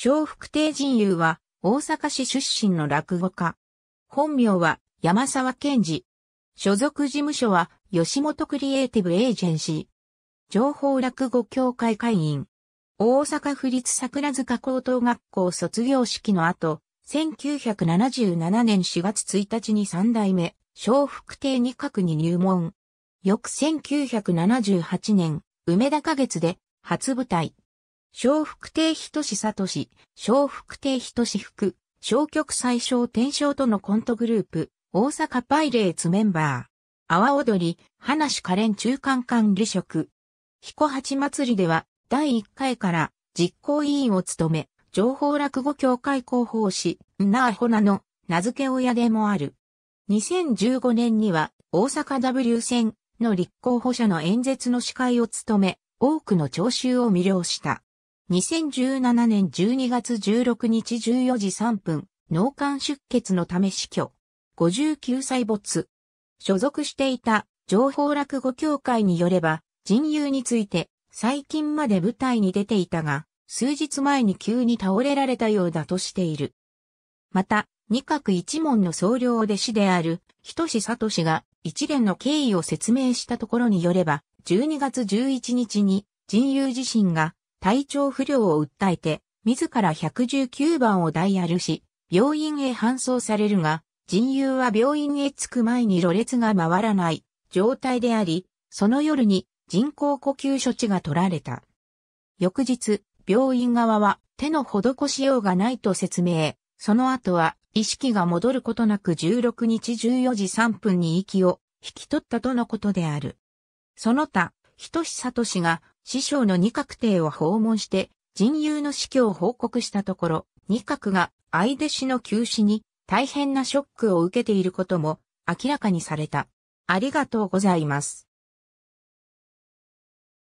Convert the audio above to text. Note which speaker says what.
Speaker 1: 小福亭人友は大阪市出身の落語家。本名は山沢健二。所属事務所は吉本クリエイティブエージェンシー。情報落語協会会員。大阪府立桜塚高等学校卒業式の後、1977年4月1日に三代目、小福亭二角に入門。翌1978年、梅田花月で初舞台、小福亭人とし、小福亭人し福、小極最小天章とのコントグループ、大阪パイレーツメンバー。阿波踊り、花か可憐中間管理職。彦八祭りでは、第1回から実行委員を務め、情報落語協会広報誌、んなあほなの名付け親でもある。2015年には、大阪 W 戦の立候補者の演説の司会を務め、多くの聴衆を魅了した。2017年12月16日14時3分、脳幹出血のため死去。59歳没。所属していた情報落語協会によれば、人友について最近まで舞台に出ていたが、数日前に急に倒れられたようだとしている。また、二角一門の総領弟子である、さとしが一連の経緯を説明したところによれば、12月11日に人友自身が体調不良を訴えて、自ら119番をダイヤルし、病院へ搬送されるが、人友は病院へ着く前に路列が回らない状態であり、その夜に人工呼吸処置が取られた。翌日、病院側は手の施しようがないと説明。その後は意識が戻ることなく16日14時3分に息を引き取ったとのことである。その他、ひとしさとしが師匠の二角邸を訪問して、人友の死去を報告したところ、二角が相弟子の急死に大変なショックを受けていることも明らかにされた。ありがとうございます。